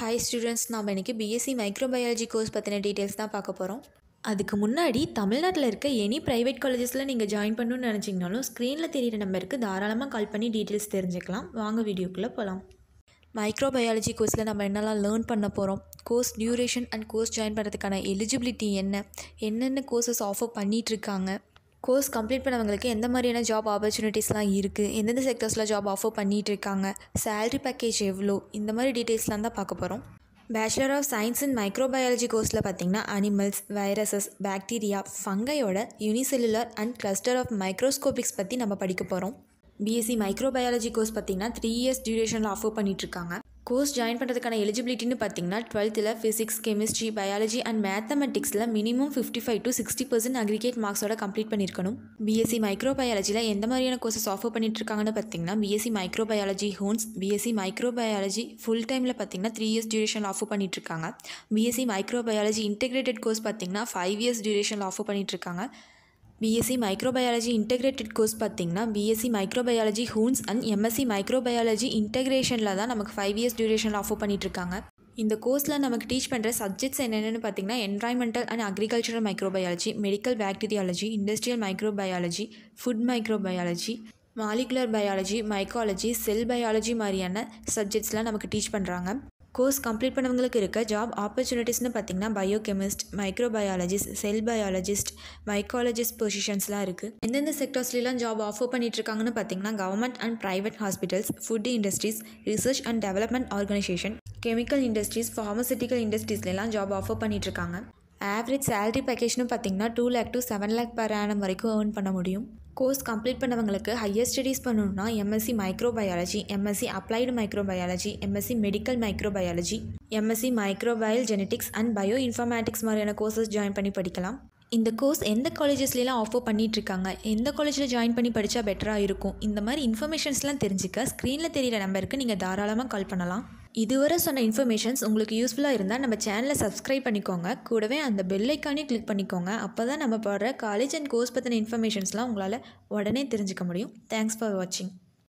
hi students நாம் இன்றைக்கி BSc microbiology course பற்றின டீட்டெயில்ஸ் தான் பார்க்க போகிறோம் அதுக்கு முன்னாடி தமிழ்நாட்டில் இருக்க எனி ப்ரைவேட் காலேஜஸில் நீங்கள் ஜாயின் பண்ணணும்னு நினச்சிங்கனாலும் ஸ்க்ரீனில் தெரியிற நம்பருக்கு தாராளமாக கால் பண்ணி டீட்டெயில்ஸ் தெரிஞ்சுக்கலாம் வாங்க வீடியோக்குள்ளே போகலாம் மைக்ரோபயாலஜி கோர்ஸில் நம்ம என்னெல்லாம் லேர்ன் பண்ண போகிறோம் course duration and course join பண்ணுறதுக்கான எலிஜிபிலிட்டி என்ன என்னென்ன கோர்சஸ் ஆஃபர் பண்ணிகிட்ருக்காங்க கோர்ஸ் கம்ப்ளீட் பண்ணவங்களுக்கு எந்த மாதிரியான ஜாப் ஆப்பர்ச்சுனிட்டிஸ்லாம் இருக்குது எந்தெந்த செக்டர்ஸில் ஜாப் ஆஃபர் பண்ணிகிட்டு இருக்காங்க சேல்ரி பேக்கேஜ் எவ்வளோ இந்த மாதிரி டீட்டெயில்ஸ்லாம் தான் பார்க்க போகிறோம் bachelor of science and microbiology கோர்ஸில் பார்த்திங்கன்னா அனிமல்ஸ் வைரஸஸ் பாக்டீரியா ஃபங்கையோட unicellular and cluster of microscopics பற்றி நம்ம படிக்க போகிறோம் பிஎஸ்சி மைக்ரோபயாலஜி கோர்ஸ் பார்த்திங்கன்னா த்ரீ இயர்ஸ் டியூரேஷனில் ஆஃபர் பண்ணிகிட்ருக்காங்க கோர்ஸ் ஜாயின் பண்ணுறதுக்கான எலிஜிபிலிட்டின்னு பார்த்தீங்கன்னா டுவெல்த்தில் ஃபிசிக்ஸ் கெமிஸ்ட்ரி பயாலஜி அண்ட் மேத்தமெட்டிக்ஸில் minimum fifty five to sixty percent aggregate மார்க்ஸோட கம்ப்ளீட் பண்ணியிருக்கணும் பிஎஸ்சி மைக்ரோ பயாலஜியில் எந்த மாதிரியான கோர்சஸ் ஆஃபர் பண்ணிட்டு இருக்காங்கன்னு பார்த்தீங்கன்னா BSc micro biology honours BSc micro biology full டைமில் பார்த்தீங்கன்னா த்ரீ இயர்ஸ் டியூரேஷன் ஆஃபர் பண்ணிட்டு இருக்காங்க BSc micro biology integrated course பார்த்தீங்கன்னா ஃபைவ் இயர்ஸ் டியூரேஷன் ஆஃபர் பண்ணிட்டு இருக்காங்க பிஎஸ்சி மைக்ரோபயாலஜி இன்டெகிரேட்டட் கோர்ஸ் பார்த்திங்கன்னா BSc microbiology honours and MSc microbiology இன்டெகிரேஷனில் தான் நமக்கு ஃபைவ் இயர்ஸ் டியூரேஷனில் ஆஃபர் பண்ணிட்டுருக்காங்க இந்த கோர்ஸில் நமக்கு டீச் பண்ணுற சப்ஜெக்ட்ஸ் என்னென்னு பார்த்திங்கன்னா environmental and agricultural microbiology medical bacteriology industrial microbiology food microbiology molecular biology mycology cell biology மாதிரியான சப்ஜெக்ட்ஸ்லாம் நமக்கு டீச் பண்ணுறாங்க கோர்ஸ் கம்ப்ளீட் பண்ணவங்களுக்கு இருக்க ஜாப் ஆப்பர்ச்சுனிட்டிஸ்னு பார்த்திங்கன்னா bio chemist microbiologist cell biologist mycologist பொசிஷன்ஸ்லாம் இருக்குது எந்தெந்த செக்டர்ஸ்லாம் ஜாப் ஆஃபர் பண்ணிட்டுருக்காங்கன்னு பார்த்திங்கன்னா government and private hospitals food industries research and development organisation chemical industries pharmaceutical இண்டஸ்ட்ரீஸ்லாம் ஜாப் ஆஃபர் பண்ணிட்டுருக்காங்க ஆவரேஜ் சேலரி பேக்கேஜ்னு பார்த்திங்கன்னா two lakh to seven lakh per annum வரைக்கும் ஏர்ன் பண்ண முடியும் கோர்ஸ் கம்ப்ளீட் பண்ணவங்களுக்கு ஹையர் ஸ்டடீஸ் பண்ணணும்னா MSc microbiology MSc applied microbiology MSc medical microbiology MSc microbial genetics and bio informatics மாதிரியான கோர்சஸ் ஜாயின் பண்ணி படிக்கலாம் இந்த கோர்ஸ் எந்த காலேஜஸ்லாம் ஆஃபர் பண்ணிகிட்ருக்காங்க எந்த காலேஜில் ஜாயின் பண்ணி படித்தா பெட்டராக இருக்கும் இந்த மாதிரி இன்ஃபர்மேஷன்ஸ்லாம் தெரிஞ்சுக்க ஸ்க்ரீனில் தெரியிற நம்பருக்கு நீங்கள் தாராளமாக கால் பண்ணலாம் இதுவரை சொன்ன இன்ஃபர்மேஷன்ஸ் உங்களுக்கு யூஸ்ஃபுல்லாக இருந்தால் நம்ம சேனலை சப்ஸ்கிரைப் பண்ணிக்கோங்க கூடவே அந்த பெல்லைக்கானே கிளிக் பண்ணிக்கோங்க அப்போ தான் நம்ம போடுற காலேஜ் அண்ட் கோர்ஸ் பற்றின இன்ஃபர்மேஷன்ஸ்லாம் உங்களால் உடனே தெரிஞ்சுக்க முடியும் தேங்க்ஸ் ஃபார் வாட்சிங்